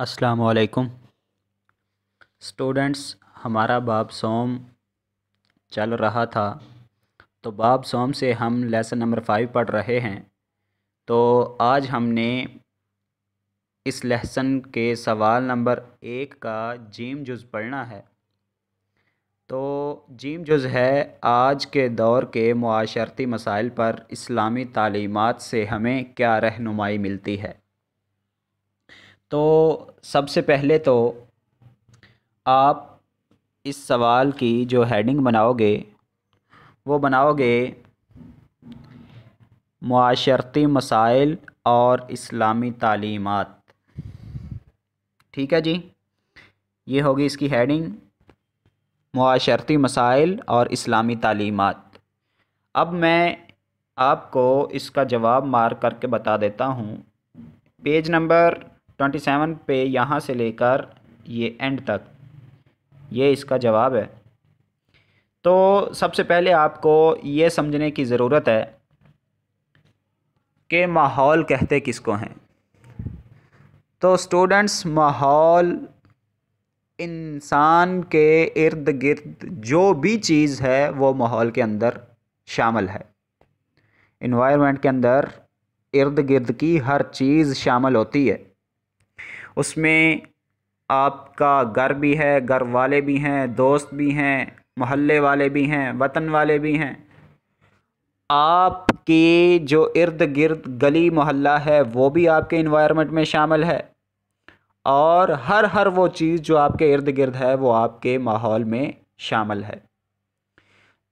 अस्सलाम वालेकुम स्टूडेंट्स हमारा बाब सोम चल रहा था तो बाब सोम से हम लेसन नंबर फाइव पढ़ रहे हैं तो आज हमने इस लेसन के सवाल नंबर एक का जीम जुज़ पढ़ना है तो जीम जुज़ है आज के दौर के माशरती मसाइल पर इस्लामी तलीमत से हमें क्या रहनुमाई मिलती है तो सबसे पहले तो आप इस सवाल की जो हेडिंग बनाओगे वो बनाओगे माशरती मसाइल और इस्लामी तालीमत ठीक है जी ये होगी इसकी हेडिंग माशरती मसाइल और इस्लामी तालीमत अब मैं आपको इसका जवाब मार करके बता देता हूँ पेज नंबर ट्वेंटी सेवन पे यहाँ से लेकर ये एंड तक ये इसका जवाब है तो सबसे पहले आपको ये समझने की ज़रूरत है कि माहौल कहते किसको हैं तो स्टूडेंट्स माहौल इंसान के इर्द गिर्द जो भी चीज़ है वो माहौल के अंदर शामिल है इन्वायरमेंट के अंदर इर्द गिर्द की हर चीज़ शामिल होती है उसमें आपका घर भी है घर वाले भी हैं दोस्त भी हैं मोहल्ले वाले भी हैं वतन वाले भी हैं आपके जो इर्द गिर्द गली मोहल्ला है वो भी आपके इन्वायरमेंट में शामिल है और हर हर वो चीज़ जो आपके इर्द गिर्द है वो आपके माहौल में शामिल है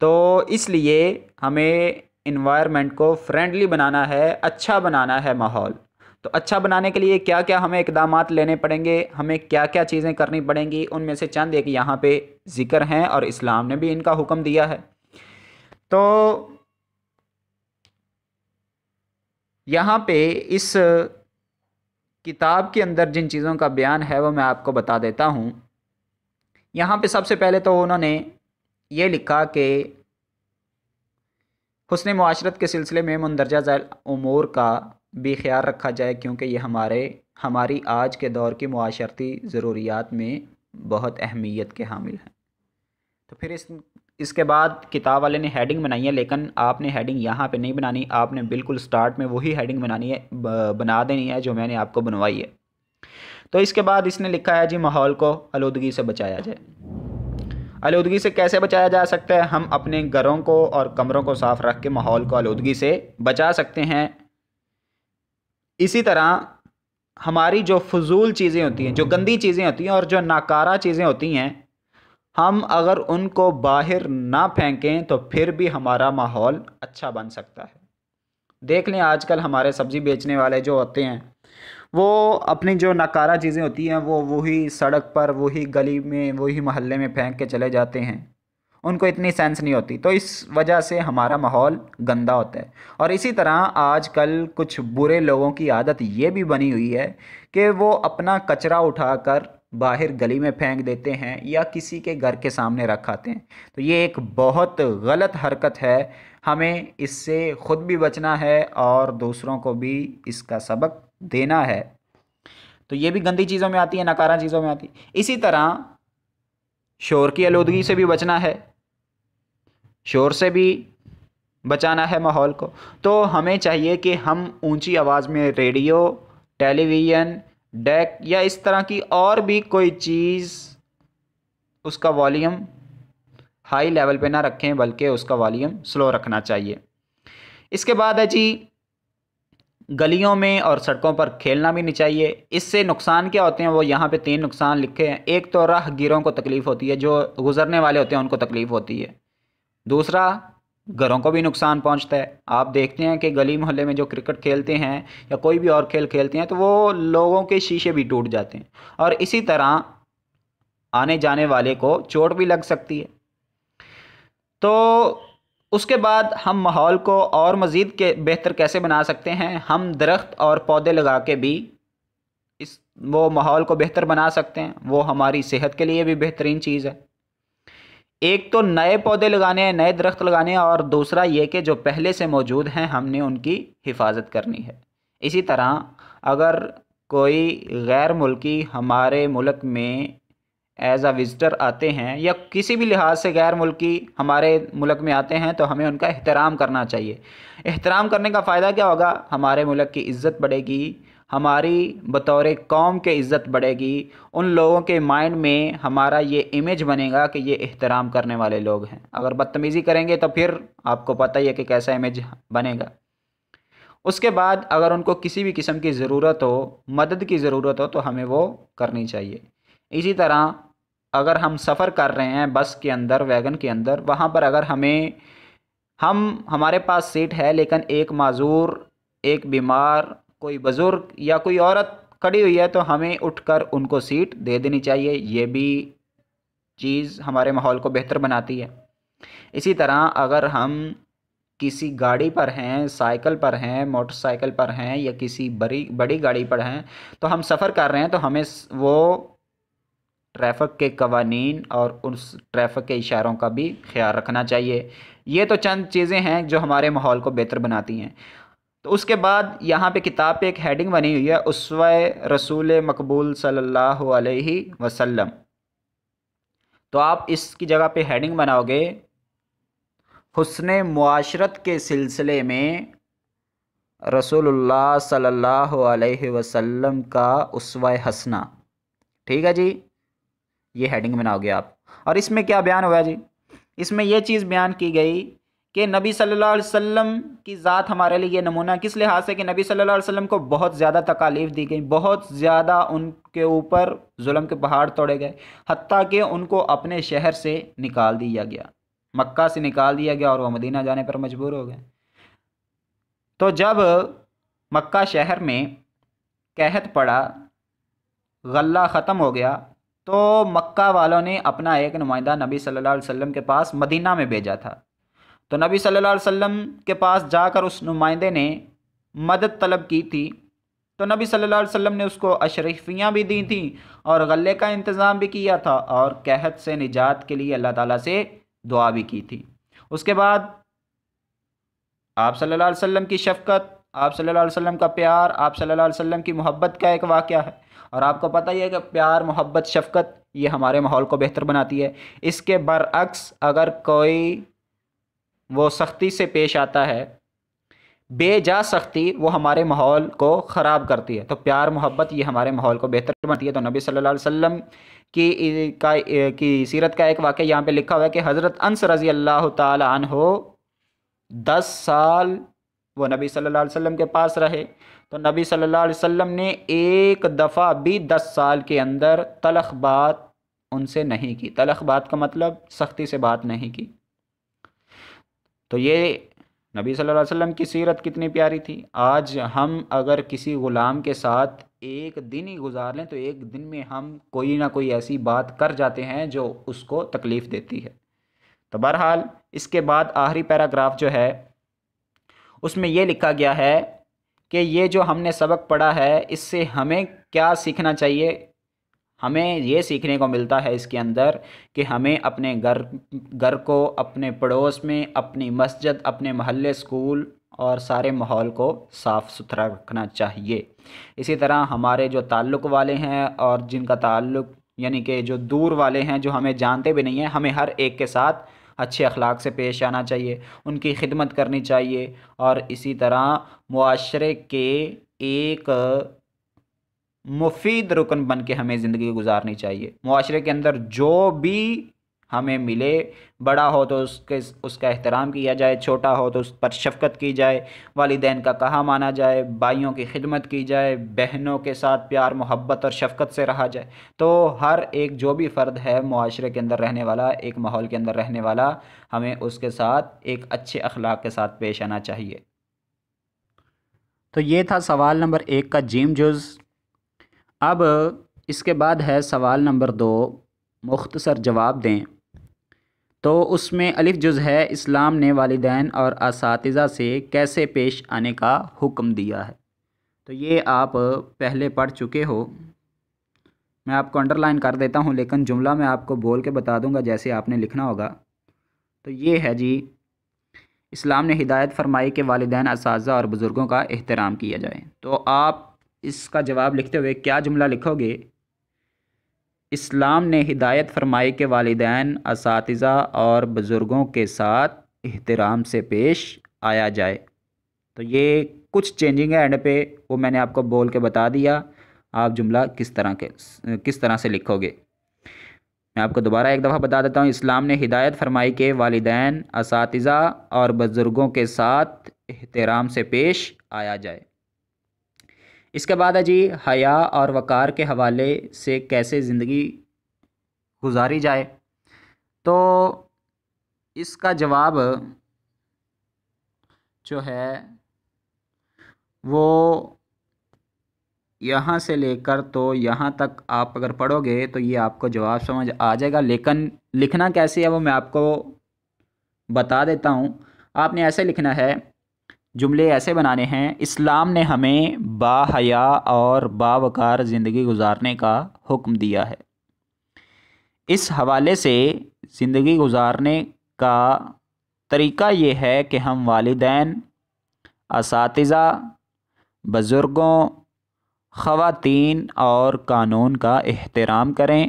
तो इसलिए हमें इन्वायरमेंट को फ्रेंडली बनाना है अच्छा बनाना है माहौल तो अच्छा बनाने के लिए क्या क्या हमें इकदाम लेने पड़ेंगे हमें क्या क्या चीज़ें करनी पड़ेंगी उनमें से चंद एक यहाँ पे ज़िक्र हैं और इस्लाम ने भी इनका हुक्म दिया है तो यहाँ पे इस किताब के अंदर जिन चीज़ों का बयान है वो मैं आपको बता देता हूँ यहाँ पे सबसे पहले तो उन्होंने ये लिखा कि हसन माशरत के सिलसिले में मंदरजा जैल अमूर का भी ख्याल रखा जाए क्योंकि ये हमारे हमारी आज के दौर की माशरती ज़रूरियात में बहुत अहमियत के हामिल हैं तो फिर इस इसके बाद किताब वाले ने हेडिंग बनाई है लेकिन आपने हेडिंग यहाँ पे नहीं बनानी आपने बिल्कुल स्टार्ट में वही हेडिंग बनानी है बना देनी है जो मैंने आपको बनवाई है तो इसके बाद इसने लिखा है जी माहौल को आलूदगी से बचाया जाए आलूदगी से कैसे बचाया जा सकता है हम अपने घरों को और कमरों को साफ़ रख के माहौल को आलूदगी से बचा सकते हैं इसी तरह हमारी जो फजूल चीज़ें होती हैं जो गंदी चीज़ें होती हैं और जो नाकारा चीज़ें होती हैं हम अगर उनको बाहर ना फेंकें तो फिर भी हमारा माहौल अच्छा बन सकता है देख लें आजकल हमारे सब्ज़ी बेचने वाले जो होते हैं वो अपनी जो नकारा चीज़ें होती हैं वो वही सड़क पर वही गली में वही मोहल्ले में फेंक के चले जाते हैं उनको इतनी सेंस नहीं होती तो इस वजह से हमारा माहौल गंदा होता है और इसी तरह आजकल कुछ बुरे लोगों की आदत ये भी बनी हुई है कि वो अपना कचरा उठाकर बाहर गली में फेंक देते हैं या किसी के घर के सामने रख आते हैं तो ये एक बहुत गलत हरकत है हमें इससे खुद भी बचना है और दूसरों को भी इसका सबक देना है तो ये भी गंदी चीज़ों में आती है नकारा चीज़ों में आती है इसी तरह शोर की आलूदगी से भी बचना है शोर से भी बचाना है माहौल को तो हमें चाहिए कि हम ऊंची आवाज़ में रेडियो टेलीविज़न डेक या इस तरह की और भी कोई चीज़ उसका वॉल्यूम हाई लेवल पे ना रखें बल्कि उसका वॉल्यूम स्लो रखना चाहिए इसके बाद है जी गलियों में और सड़कों पर खेलना भी नहीं चाहिए इससे नुकसान क्या होते हैं वो यहाँ पे तीन नुकसान लिखे हैं एक तो राहगीरों को तकलीफ़ होती है जो गुज़रने वाले होते हैं उनको तकलीफ़ होती है दूसरा घरों को भी नुकसान पहुंचता है आप देखते हैं कि गली मोहल्ले में जो क्रिकेट खेलते हैं या कोई भी और खेल खेलते हैं तो वो लोगों के शीशे भी टूट जाते हैं और इसी तरह आने जाने वाले को चोट भी लग सकती है तो उसके बाद हम माहौल को और मज़ीद के बेहतर कैसे बना सकते हैं हम दरख्त और पौधे लगा के भी इस वो माहौल को बेहतर बना सकते हैं वो हमारी सेहत के लिए भी बेहतरीन चीज़ है एक तो नए पौधे लगाने हैं नए दरख्त लगाने हैं और दूसरा ये कि जो पहले से मौजूद हैं हमने उनकी हिफाजत करनी है इसी तरह अगर कोई गैर मुल्की हमारे मुल्क में एज आ विज़िटर आते हैं या किसी भी लिहाज से गैर मुल्की हमारे मुल्क में आते हैं तो हमें उनका एहतराम करना चाहिए एहतराम करने का फ़ायदा क्या होगा हमारे मुल्क की इज़्ज़त बढ़ेगी हमारी बतौर कौम के इज़्ज़त बढ़ेगी उन लोगों के माइंड में हमारा ये इमेज बनेगा कि ये एहतराम करने वाले लोग हैं अगर बदतमीज़ी करेंगे तो फिर आपको पता ही है कि कैसा इमेज बनेगा उसके बाद अगर उनको किसी भी किस्म की ज़रूरत हो मदद की ज़रूरत हो तो हमें वो करनी चाहिए इसी तरह अगर हम सफ़र कर रहे हैं बस के अंदर वैगन के अंदर वहाँ पर अगर हमें हम हमारे पास सीट है लेकिन एक माजूर एक बीमार कोई बुज़ुर्ग या कोई औरत खड़ी हुई है तो हमें उठकर उनको सीट दे देनी चाहिए ये भी चीज़ हमारे माहौल को बेहतर बनाती है इसी तरह अगर हम किसी गाड़ी पर हैं साइकिल पर हैं मोटरसाइकिल पर हैं या किसी बड़ी बड़ी गाड़ी पर हैं तो हम सफ़र कर रहे हैं तो हमें वो ट्रैफिक के कवानीन और उस ट्रैफिक के इशारों का भी ख्याल रखना चाहिए ये तो चंद चीज़ें हैं जो हमारे माहौल को बेहतर बनाती हैं तो उसके बाद यहाँ पे किताब पे एक हेडिंग बनी हुई है उसवा रसूल मकबूल सल्लल्लाहु अलैहि वसल्लम तो आप इसकी जगह पे हेडिंग बनाओगे हुसन मुआशरत के सिलसिले में रसूलुल्लाह सल्लल्लाहु अलैहि वसल्लम का उसवा हसना ठीक है जी ये हेडिंग बनाओगे आप और इसमें क्या बयान हुआ जी इसमें यह चीज़ बयान की गई कि नबी सल्लल्लाहु अलैहि वसल्लम की ज़ात हमारे लिए नमूना किस लिहाज से कि नबी सल्लल्लाहु अलैहि वसल्लम को बहुत ज़्यादा तकालीफ दी गई बहुत ज़्यादा उनके ऊपर जुल्म के पहाड़ तोड़े गए हती कि उनको अपने शहर से निकाल दिया गया मक्का से निकाल दिया गया और वह मदीना जाने पर मजबूर हो गए तो जब मक्का शहर में कहत पड़ा गल्ला ख़त्म हो गया तो मक्का वालों ने अपना एक नुमाइंदा नबी सल्लल्लाहु अलैहि वसल्लम के पास मदीना में भेजा था तो नबी सल्लल्लाहु अलैहि वसल्लम के पास जाकर उस नुमाइंदे ने मदद तलब की थी तो नबी सल्लल्लाहु अलैहि वसल्लम ने उसको अशरफियाँ भी दी थी और गले का इंतज़ाम भी किया था और कहत से निजात के लिए अल्लाह ताला से दुआ भी की थी उसके बाद आप सल्लल्लाहु अलैहि वसल्लम की शफ़क़त आप सल्लल्लाहु अलैहि वसल्लम का प्यार आप सल्लल्लाहु अलैहि वसल्लम की मोहब्बत का एक वाक़ है और आपको पता ही है कि प्यार मोहब्बत शफ़क़त ये हमारे माहौल को बेहतर बनाती है इसके बरअक्स अगर कोई वो सख्ती से पेश आता है बेजा सख्ती वो हमारे माहौल को ख़राब करती है तो प्यार मोहब्बत ये हमारे माहौल को बेहतर बनाती है तो नबी सल्लल्लाहु अलैहि वसल्लम की का की सीरत का एक वाक़ यहाँ पे लिखा हुआ है कि हज़रत अंस रज़ी अल्लाह तहो दस साल वो नबी सल्लल्लाहु अलैहि वसल्लम के पास रहे तो नबी सल्लल्लाहु अलैहि वसल्लम ने एक दफ़ा भी दस साल के अंदर तलख बात उनसे नहीं की तलख बात का मतलब सख्ती से बात नहीं की तो ये नबी सल्लल्लाहु अलैहि वसल्लम की सीरत कितनी प्यारी थी आज हम अगर किसी ग़ुलाम के साथ एक दिन ही गुजार लें तो एक दिन में हम कोई ना कोई ऐसी बात कर जाते हैं जो उसको तकलीफ़ देती है तो बहरहाल इसके बाद आखिरी पैराग्राफ जो है उसमें यह लिखा गया है कि ये जो हमने सबक पढ़ा है इससे हमें क्या सीखना चाहिए हमें ये सीखने को मिलता है इसके अंदर कि हमें अपने घर घर को अपने पड़ोस में अपनी मस्जिद अपने महल्ले स्कूल और सारे माहौल को साफ़ सुथरा रखना चाहिए इसी तरह हमारे जो ताल्लुक़ वाले हैं और जिनका ताल्लुक़ यानी कि जो दूर वाले हैं जो हमें जानते भी नहीं हैं हमें हर एक के साथ अच्छे अखलाक से पेश आना चाहिए उनकी खिदमत करनी चाहिए और इसी तरह माशरे के एक मुफीद रुकन बन के हमें ज़िंदगी गुजारनी चाहिए माशरे के अंदर जो भी हमें मिले बड़ा हो तो उसके उसका एहतराम किया जाए छोटा हो तो उस पर शफकत की जाए वालदेन का कहा माना जाए भाइयों की खिदमत की जाए बहनों के साथ प्यार मोहब्बत और शफकत से रहा जाए तो हर एक जो भी फ़र्द है माशरे के अंदर रहने वाला एक माहौल के अंदर रहने वाला हमें उसके साथ एक अच्छे अखलाक के साथ पेश आना चाहिए तो ये था सवाल नंबर एक का जीम जुज़ अब इसके बाद है सवाल नंबर दो मुख्तसर जवाब दें तो उसमें अलिफ जुज़ है इस्लाम ने वालदान और इस से कैसे पेश आने का हुक्म दिया है तो ये आप पहले पढ़ चुके हो मैं आपको अंडरलाइन कर देता हूँ लेकिन जुमला मैं आपको बोल के बता दूँगा जैसे आपने लिखना होगा तो ये है जी इस्लाम ने हिदायत फरमाई कि वालदान इस और बुज़ुर्गों का एहतराम किया जाए तो आप इसका जवाब लिखते हुए क्या जुमला लिखोगे इस्लाम ने हिदायत फरमाई के वालदान इस और बुज़ुर्गों के साथ एहतराम से पेश आया जाए तो ये कुछ चेंजिंग है एंड पे वो मैंने आपको बोल के बता दिया आप जुमला किस तरह के किस तरह से लिखोगे मैं आपको दोबारा एक दफ़ा बता देता हूँ इस्लाम ने हिदायत फरमाई के वालदेन इस और बुज़ुर्गों के साथ एहतराम से पेश आया जाए इसके बाद है जी हया और वक़ार के हवाले से कैसे ज़िंदगी गुजारी जाए तो इसका जवाब जो है वो यहाँ से लेकर तो यहाँ तक आप अगर पढ़ोगे तो ये आपको जवाब समझ आ जाएगा लेकिन लिखना कैसे है वो मैं आपको बता देता हूँ आपने ऐसे लिखना है जुमले ऐसे बनाने हैं इस्लाम ने हमें बाहया और बावकार ज़िंदगी गुजारने का हुक्म दिया है इस हवाले से ज़िंदगी गुजारने का तरीका ये है कि हम वालदेन इस बुज़ुर्गों ख़वातीन और कानून का एहतराम करें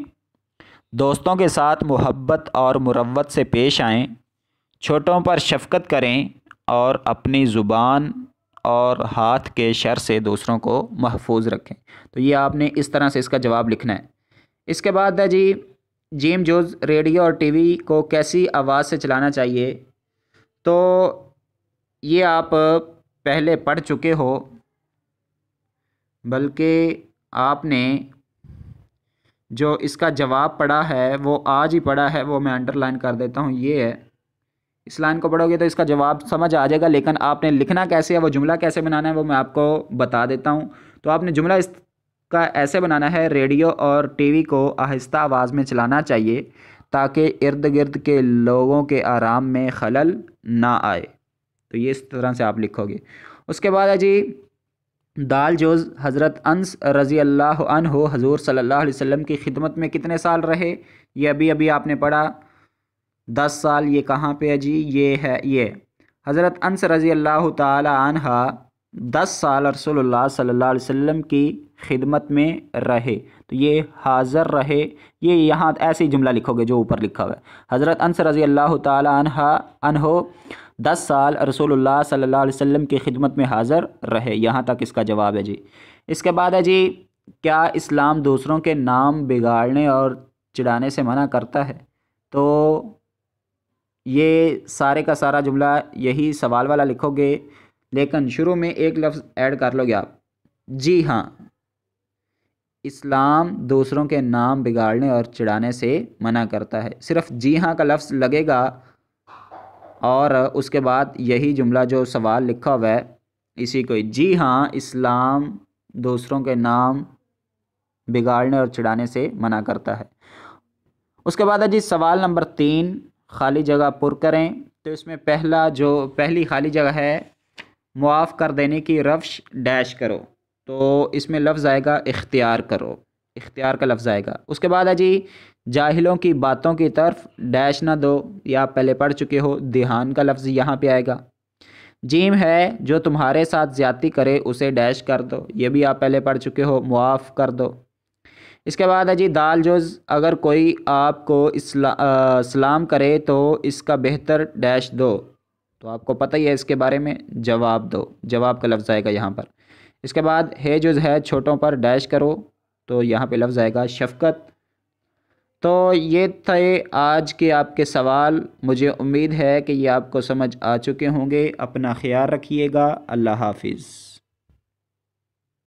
दोस्तों के साथ मोहब्बत और मुरवत से पेश आएँ छोटों पर शफकत करें और अपनी ज़ुबान और हाथ के शर से दूसरों को महफूज रखें तो ये आपने इस तरह से इसका जवाब लिखना है इसके बाद है जी जीम जोज रेडियो और टीवी को कैसी आवाज़ से चलाना चाहिए तो ये आप पहले पढ़ चुके हो बल्कि आपने जो इसका जवाब पढ़ा है वो आज ही पढ़ा है वो मैं अंडरलाइन कर देता हूँ ये है इस लाइन को पढ़ोगे तो इसका जवाब समझ आ जाएगा लेकिन आपने लिखना कैसे है वो जुमला कैसे बनाना है वो मैं आपको बता देता हूँ तो आपने जुमला इसका ऐसे बनाना है रेडियो और टीवी को आहिस्ता आवाज़ में चलाना चाहिए ताकि इर्द गिर्द के लोगों के आराम में खलल ना आए तो ये इस तरह से आप लिखोगे उसके बाद है जी दाल जोज हज़रत अनस रज़ी अल्लाह हजूर सल्लल्लाहु अलैहि वसल्लम की खिदमत में कितने साल रहे ये अभी अभी आपने पढ़ा दस साल ये कहाँ पे है जी ये है ये हज़रत अनस रज़ी अल्लाह तहा दस साल रसोल्ला सल्ला वसम की खिदमत में रहे तो ये हाज़र रहे ये यहाँ ऐसे ही जुमला लिखोगे जो ऊपर लिखा हुआ है हज़रत अनस रज़ी अल्लाह तहा अनहो दस साल रसोल्ला सल्ला वसम की खिदमत में हाज़र रहे यहाँ तक इसका जवाब है जी इसके बाद है जी क्या इस्लाम दूसरों के नाम बिगाड़ने और चिढ़ाने से मना करता है तो ये सारे का सारा जुमला यही सवाल वाला लिखोगे लेकिन शुरू में एक लफ्ज़ ऐड कर लोगे आप जी हाँ इस्लाम दूसरों के नाम बिगाड़ने और चिढ़ाने से मना करता है सिर्फ जी हाँ का लफ्ज़ लगेगा और उसके बाद यही जुमला जो सवाल लिखा हुआ है इसी को जी हाँ इस्लाम दूसरों के नाम बिगाड़ने और चिढ़ाने से मना करता है उसके बाद है जी सवाल नंबर तीन खाली जगह पुर करें तो इसमें पहला जो पहली खाली जगह है मुआफ़ कर देने की रफ्श डैश करो तो इसमें लफ्ज़ आएगा इख्तियार करो इख्तियार का लफ्ज़ आएगा उसके बाद है जी जाहिलों की बातों की तरफ डैश ना दो या पहले पढ़ चुके हो दिहान का लफ्ज़ यहाँ पे आएगा जीम है जो तुम्हारे साथ ज़्यादती करे उसे डैश कर दो ये भी आप पहले पढ़ चुके हो मुआफ़ कर दो इसके बाद है जी दाल जो अगर कोई आपको इस्ला सलाम करे तो इसका बेहतर डैश दो तो आपको पता ही है इसके बारे में जवाब दो जवाब का लफ्ज़ आएगा यहाँ पर इसके बाद है जो है छोटों पर डैश करो तो यहाँ पे लफ्ज़ आएगा शफकत तो ये थे आज के आपके सवाल मुझे उम्मीद है कि ये आपको समझ आ चुके होंगे अपना ख्याल रखिएगा अल्लाह हाफिज़